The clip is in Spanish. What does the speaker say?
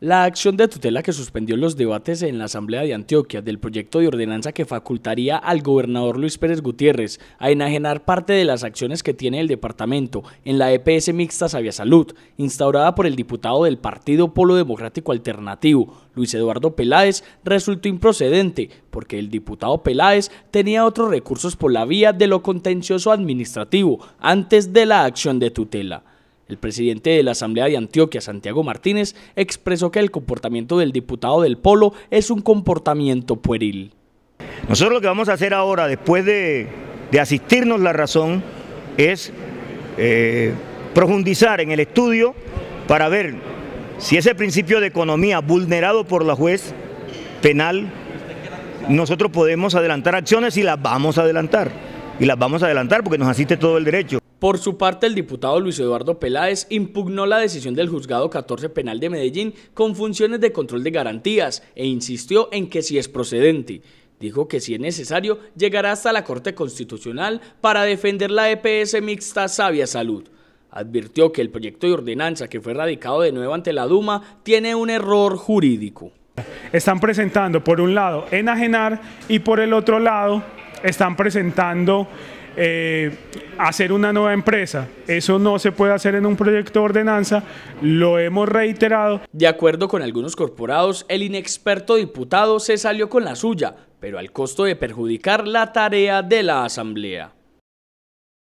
La acción de tutela que suspendió los debates en la Asamblea de Antioquia del proyecto de ordenanza que facultaría al gobernador Luis Pérez Gutiérrez a enajenar parte de las acciones que tiene el departamento en la EPS mixta Sabia Salud, instaurada por el diputado del Partido Polo Democrático Alternativo, Luis Eduardo Peláez, resultó improcedente porque el diputado Peláez tenía otros recursos por la vía de lo contencioso administrativo antes de la acción de tutela. El presidente de la Asamblea de Antioquia, Santiago Martínez, expresó que el comportamiento del diputado del Polo es un comportamiento pueril. Nosotros lo que vamos a hacer ahora, después de, asistirnos la razón, es eh, profundizar en el estudio para ver si ese principio de economía vulnerado por la juez penal, nosotros podemos adelantar acciones y las vamos a adelantar. Y las vamos a adelantar porque nos asiste todo el derecho. Por su parte, el diputado Luis Eduardo Peláez impugnó la decisión del juzgado 14 penal de Medellín con funciones de control de garantías e insistió en que si es procedente. Dijo que si es necesario, llegará hasta la Corte Constitucional para defender la EPS mixta Sabia Salud. Advirtió que el proyecto de ordenanza que fue radicado de nuevo ante la Duma tiene un error jurídico. Están presentando por un lado enajenar y por el otro lado están presentando eh, hacer una nueva empresa. Eso no se puede hacer en un proyecto de ordenanza, lo hemos reiterado. De acuerdo con algunos corporados, el inexperto diputado se salió con la suya, pero al costo de perjudicar la tarea de la Asamblea.